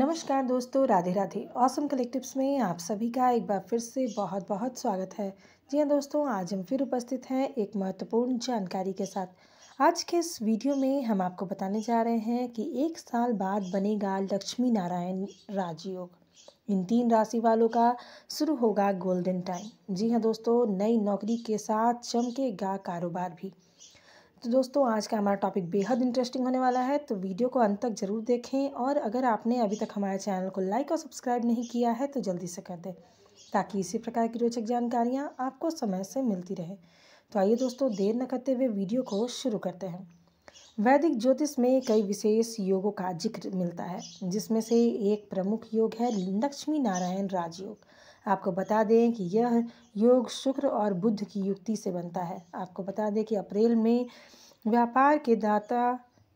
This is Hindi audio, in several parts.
नमस्कार दोस्तों राधे राधे ऑसम कलेक्टिव्स में आप सभी का एक बार फिर से बहुत बहुत स्वागत है जी हाँ दोस्तों आज हम फिर उपस्थित हैं एक महत्वपूर्ण जानकारी के साथ आज के इस वीडियो में हम आपको बताने जा रहे हैं कि एक साल बाद बनेगा लक्ष्मी नारायण राजयोग इन तीन राशि वालों का शुरू होगा गोल्डन टाइम जी हाँ दोस्तों नई नौकरी के साथ चमकेगा कारोबार भी तो दोस्तों आज का हमारा टॉपिक बेहद इंटरेस्टिंग होने वाला है तो वीडियो को अंत तक ज़रूर देखें और अगर आपने अभी तक हमारे चैनल को लाइक और सब्सक्राइब नहीं किया है तो जल्दी से कर दें ताकि इसी प्रकार की रोचक जानकारियाँ आपको समय से मिलती रहे तो आइए दोस्तों देर न करते हुए वीडियो को शुरू करते हैं वैदिक ज्योतिष में कई विशेष योगों का जिक्र मिलता है जिसमें से एक प्रमुख योग है लक्ष्मी नारायण राजयोग आपको बता दें कि यह योग शुक्र और बुद्ध की युक्ति से बनता है आपको बता दें कि अप्रैल में व्यापार के दाता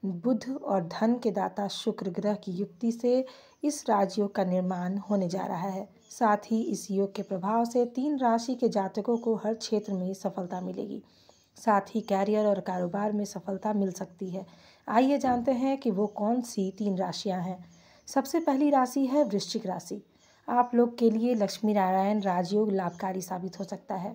बुध और धन के दाता शुक्र ग्रह की युक्ति से इस राजयोग का निर्माण होने जा रहा है साथ ही इस योग के प्रभाव से तीन राशि के जातकों को हर क्षेत्र में सफलता मिलेगी साथ ही कैरियर और कारोबार में सफलता मिल सकती है आइए जानते हैं कि वो कौन सी तीन राशियां हैं सबसे पहली राशि है वृश्चिक राशि आप लोग के लिए लक्ष्मी नारायण राजयोग लाभकारी साबित हो सकता है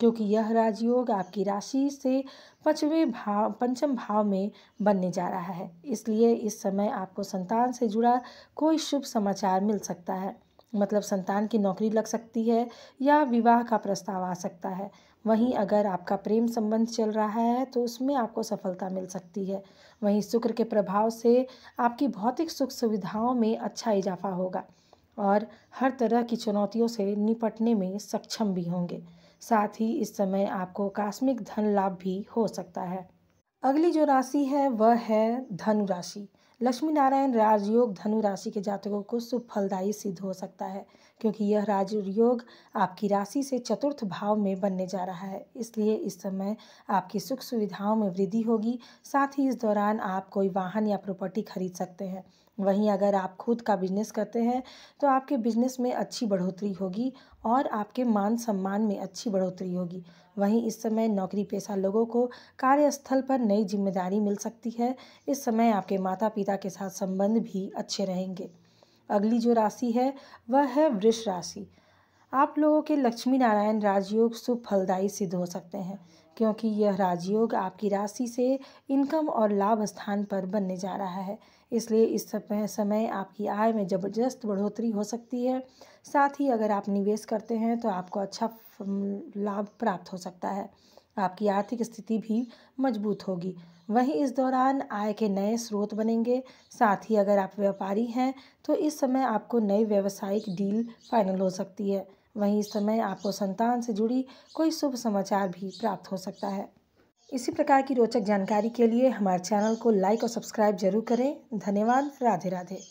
क्योंकि यह राजयोग आपकी राशि से पांचवें भाव पंचम भाव में बनने जा रहा है इसलिए इस समय आपको संतान से जुड़ा कोई शुभ समाचार मिल सकता है मतलब संतान की नौकरी लग सकती है या विवाह का प्रस्ताव आ सकता है वहीं अगर आपका प्रेम संबंध चल रहा है तो उसमें आपको सफलता मिल सकती है वहीं शुक्र के प्रभाव से आपकी भौतिक सुख सुविधाओं में अच्छा इजाफा होगा और हर तरह की चुनौतियों से निपटने में सक्षम भी होंगे साथ ही इस समय आपको कास्मिक धन लाभ भी हो सकता है अगली जो राशि है वह है धनु राशि लक्ष्मी नारायण राजयोग धनु राशि के जातकों को शुभ फलदायी सिद्ध हो सकता है क्योंकि यह राजयोग आपकी राशि से चतुर्थ भाव में बनने जा रहा है इसलिए इस समय आपकी सुख सुविधाओं में वृद्धि होगी साथ ही इस दौरान आप कोई वाहन या प्रॉपर्टी खरीद सकते हैं वहीं अगर आप खुद का बिजनेस करते हैं तो आपके बिजनेस में अच्छी बढ़ोतरी होगी और आपके मान सम्मान में अच्छी बढ़ोतरी होगी वहीं इस समय नौकरी पेशा लोगों को कार्यस्थल पर नई जिम्मेदारी मिल सकती है इस समय आपके माता पिता के साथ संबंध भी अच्छे रहेंगे अगली जो राशि है वह है वृष राशि आप लोगों के लक्ष्मी नारायण राजयोग शुभ फलदायी सिद्ध हो सकते हैं क्योंकि यह राजयोग आपकी राशि से इनकम और लाभ स्थान पर बनने जा रहा है इसलिए इस समय आपकी आय में ज़बरदस्त बढ़ोतरी हो सकती है साथ ही अगर आप निवेश करते हैं तो आपको अच्छा लाभ प्राप्त हो सकता है आपकी आर्थिक स्थिति भी मजबूत होगी वहीं इस दौरान आय के नए स्रोत बनेंगे साथ ही अगर आप व्यापारी हैं तो इस समय आपको नई व्यावसायिक डील फाइनल हो सकती है वहीं इस समय आपको संतान से जुड़ी कोई शुभ समाचार भी प्राप्त हो सकता है इसी प्रकार की रोचक जानकारी के लिए हमारे चैनल को लाइक और सब्सक्राइब जरूर करें धन्यवाद राधे राधे